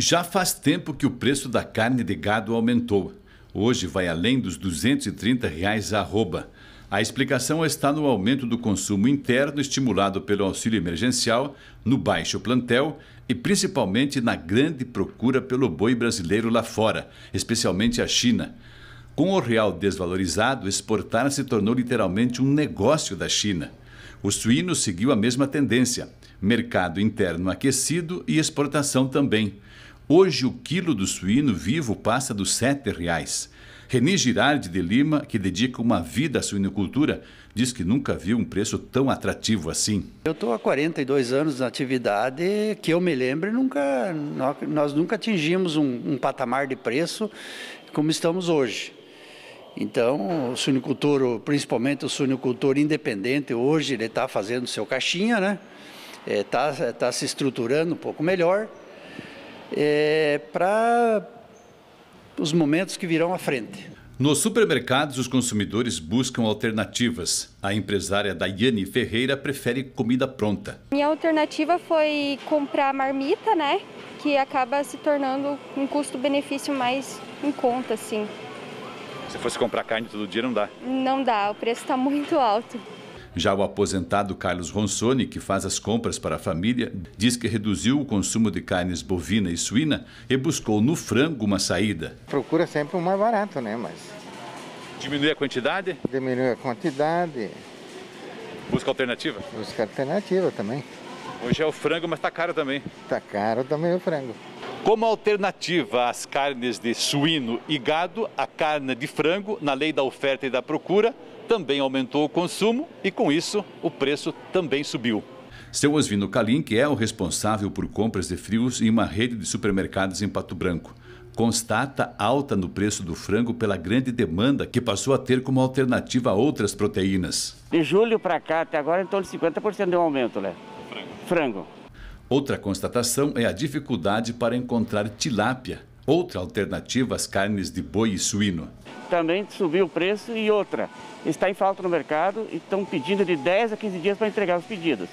Já faz tempo que o preço da carne de gado aumentou. Hoje vai além dos R$ 230 reais a arroba. A explicação está no aumento do consumo interno estimulado pelo auxílio emergencial, no baixo plantel e principalmente na grande procura pelo boi brasileiro lá fora, especialmente a China. Com o real desvalorizado, exportar se tornou literalmente um negócio da China. O suíno seguiu a mesma tendência: mercado interno aquecido e exportação também. Hoje o quilo do suíno vivo passa dos R$ 7,00. Reni Girardi de Lima, que dedica uma vida à suinocultura, diz que nunca viu um preço tão atrativo assim. Eu estou há 42 anos na atividade, que eu me lembro, nunca, nós nunca atingimos um, um patamar de preço como estamos hoje. Então, o suinocultor, principalmente o suinocultor independente, hoje ele está fazendo seu caixinha, né? Está é, é, tá se estruturando um pouco melhor é, para os momentos que virão à frente. Nos supermercados, os consumidores buscam alternativas. A empresária Daiane Ferreira prefere comida pronta. Minha alternativa foi comprar marmita, né? Que acaba se tornando um custo-benefício mais em conta, assim. Se fosse comprar carne todo dia, não dá? Não dá, o preço está muito alto. Já o aposentado Carlos Ronsoni, que faz as compras para a família, diz que reduziu o consumo de carnes bovina e suína e buscou no frango uma saída. Procura sempre o mais barato, né? Mas diminui a quantidade? Diminui a quantidade. Busca alternativa? Busca alternativa também. Hoje é o frango, mas tá caro também. Tá caro também o frango. Como alternativa às carnes de suíno e gado, a carne de frango, na lei da oferta e da procura, também aumentou o consumo e, com isso, o preço também subiu. Seu Osvino que é o responsável por compras de frios em uma rede de supermercados em Pato Branco. Constata alta no preço do frango pela grande demanda que passou a ter como alternativa a outras proteínas. De julho para cá, até agora, em torno de 50% de um aumento, né? Frango. frango. Outra constatação é a dificuldade para encontrar tilápia, outra alternativa às carnes de boi e suíno. Também subiu o preço e outra, está em falta no mercado e estão pedindo de 10 a 15 dias para entregar os pedidos.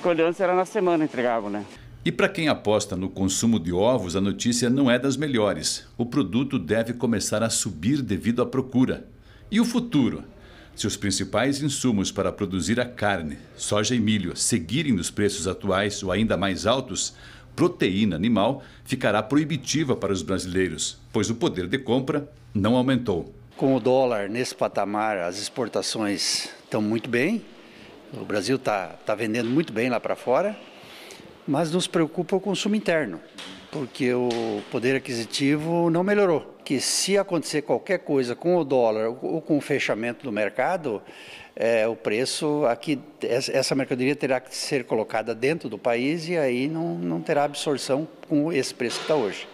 Quando antes era na semana entregavam, né? E para quem aposta no consumo de ovos, a notícia não é das melhores. O produto deve começar a subir devido à procura. E o futuro? Se os principais insumos para produzir a carne, soja e milho, seguirem nos preços atuais ou ainda mais altos, proteína animal ficará proibitiva para os brasileiros, pois o poder de compra não aumentou. Com o dólar nesse patamar, as exportações estão muito bem. O Brasil está tá vendendo muito bem lá para fora, mas nos preocupa o consumo interno porque o poder aquisitivo não melhorou. Que se acontecer qualquer coisa com o dólar ou com o fechamento do mercado, é, o preço aqui, essa mercadoria terá que ser colocada dentro do país e aí não, não terá absorção com esse preço que está hoje.